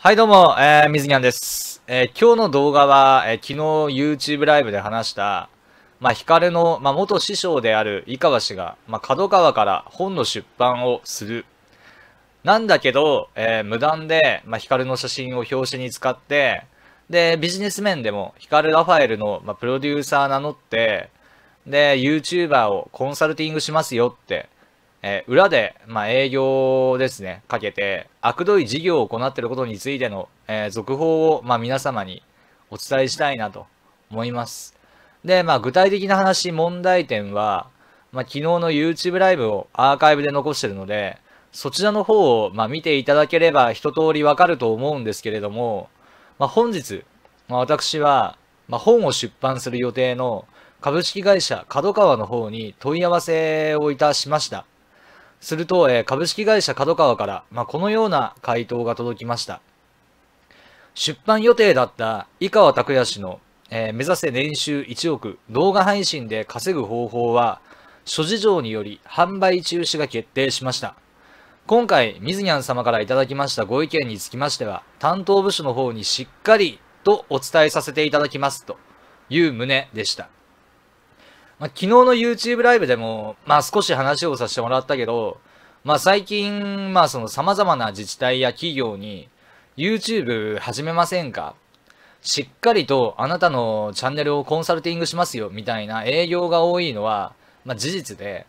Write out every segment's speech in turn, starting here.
はいどうも、えー、みずゃんです、えー、今日の動画は、えー、昨日 YouTube ライブで話した、まあ、ヒカルの、まあ、元師匠である井川氏が、まあ、角川から本の出版をする。なんだけど、えー、無断で、まあ、ヒカルの写真を表紙に使って、で、ビジネス面でもヒカル・ラファエルの、まあ、プロデューサー名乗って、で、YouTuber をコンサルティングしますよって、えー、裏で、まあ、営業ですね、かけて、悪どい事業を行っていることについての、えー、続報を、まあ、皆様にお伝えしたいなと思います。で、まあ、具体的な話、問題点は、まあ、昨日の YouTube ライブをアーカイブで残してるので、そちらの方を、まあ、見ていただければ一通りわかると思うんですけれども、まあ、本日、まあ、私は、まあ、本を出版する予定の株式会社角川の方に問い合わせをいたしました。すると、えー、株式会社角川から、まあ、このような回答が届きました。出版予定だった井川拓也氏の、えー、目指せ年収1億動画配信で稼ぐ方法は、諸事情により販売中止が決定しました。今回、水ニャン様からいただきましたご意見につきましては、担当部署の方にしっかりとお伝えさせていただきますという旨でした。まあ、昨日の YouTube ライブでも、まあ少し話をさせてもらったけど、まあ最近、まあその様々な自治体や企業に、YouTube 始めませんかしっかりとあなたのチャンネルをコンサルティングしますよみたいな営業が多いのは、まあ、事実で、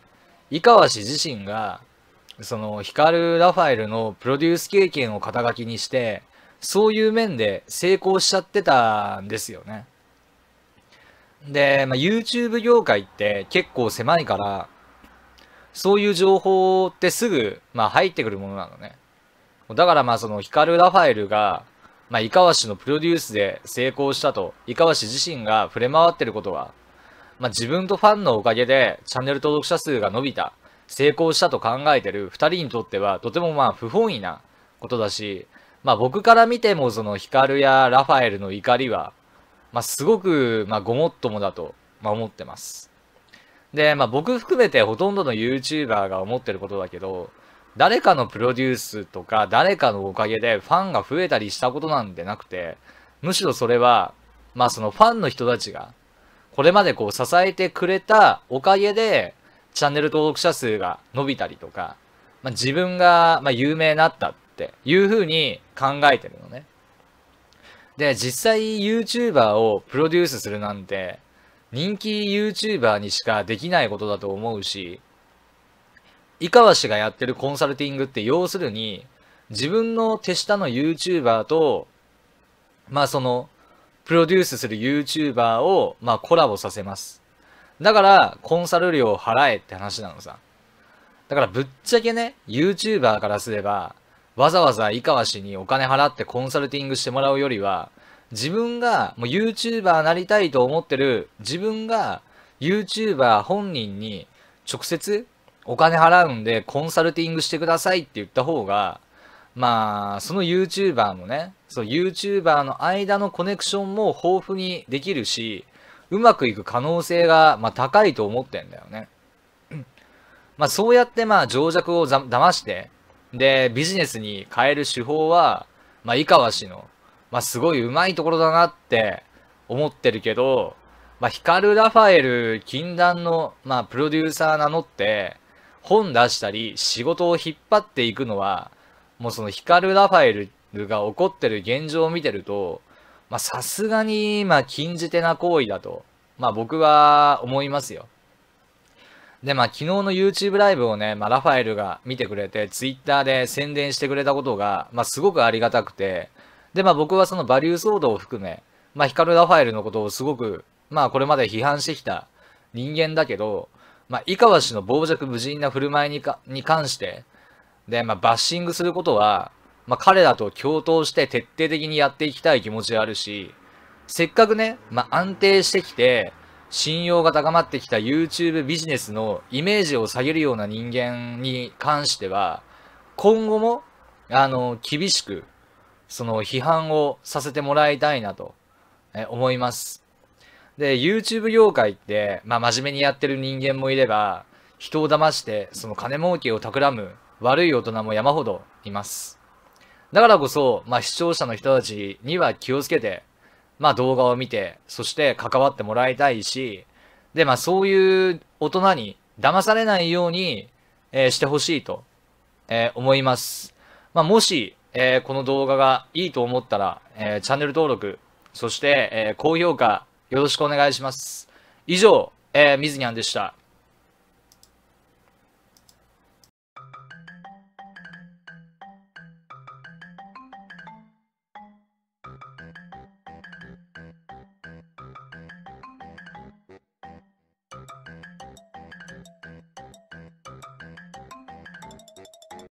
井川氏自身が、そのヒカル・ラファエルのプロデュース経験を肩書きにして、そういう面で成功しちゃってたんですよね。で、まあ、YouTube 業界って結構狭いから、そういう情報ってすぐ、まあ、入ってくるものなのね。だからまあそのヒカル・ラファエルが、まあ、イカワシのプロデュースで成功したと、イカワシ自身が触れ回ってることは、まあ、自分とファンのおかげでチャンネル登録者数が伸びた、成功したと考えてる二人にとっては、とてもまあ不本意なことだし、まあ僕から見てもそのヒカルやラファエルの怒りは、まあ、すごく、まあ、ごもっともだと、まあ、思ってます。で、まあ、僕含めてほとんどの YouTuber が思ってることだけど、誰かのプロデュースとか、誰かのおかげでファンが増えたりしたことなんてなくて、むしろそれは、まあそのファンの人たちが、これまでこう支えてくれたおかげで、チャンネル登録者数が伸びたりとか、まあ、自分が、ま有名になったっていうふうに考えてるのね。で、実際 YouTuber をプロデュースするなんて、人気 YouTuber にしかできないことだと思うし、井川氏がやってるコンサルティングって要するに、自分の手下の YouTuber と、まあその、プロデュースする YouTuber を、まあコラボさせます。だから、コンサル料を払えって話なのさ。だからぶっちゃけね、YouTuber からすれば、わざわざ井川氏にお金払ってコンサルティングしてもらうよりは、自分がもう YouTuber なりたいと思ってる自分が YouTuber 本人に直接お金払うんでコンサルティングしてくださいって言った方が、まあ、その YouTuber のね、そう YouTuber の間のコネクションも豊富にできるし、うまくいく可能性が、まあ、高いと思ってんだよね。まあ、そうやってまあ情弱を騙して、で、ビジネスに変える手法は、まあ、井川氏の、まあ、すごい上手いところだなって思ってるけど、まあ、ヒカル・ラファエル禁断の、まあ、プロデューサー名乗って、本出したり、仕事を引っ張っていくのは、もうそのヒカル・ラファエルが怒ってる現状を見てると、まあ、さすがに、まあ、禁じ手な行為だと、まあ、僕は思いますよ。で、まあ昨日の YouTube ライブをね、まあラファエルが見てくれて、Twitter で宣伝してくれたことが、まあすごくありがたくて、で、まあ僕はそのバリュー騒動を含め、まあヒカル・ラファエルのことをすごく、まあこれまで批判してきた人間だけど、まあ井川氏の傍若無人な振る舞いにかに関して、で、まあバッシングすることは、まあ彼らと共闘して徹底的にやっていきたい気持ちがあるし、せっかくね、まあ安定してきて、信用が高まってきた YouTube ビジネスのイメージを下げるような人間に関しては、今後も、あの、厳しく、その批判をさせてもらいたいなと思います。で、YouTube 業界って、まあ、真面目にやってる人間もいれば、人を騙して、その金儲けを企む悪い大人も山ほどいます。だからこそ、まあ、視聴者の人たちには気をつけて、まあ動画を見て、そして関わってもらいたいし、で、まあそういう大人に騙されないように、えー、してほしいと、えー、思います。まあもし、えー、この動画がいいと思ったら、えー、チャンネル登録、そして、えー、高評価よろしくお願いします。以上、えー、みずにゃんでした。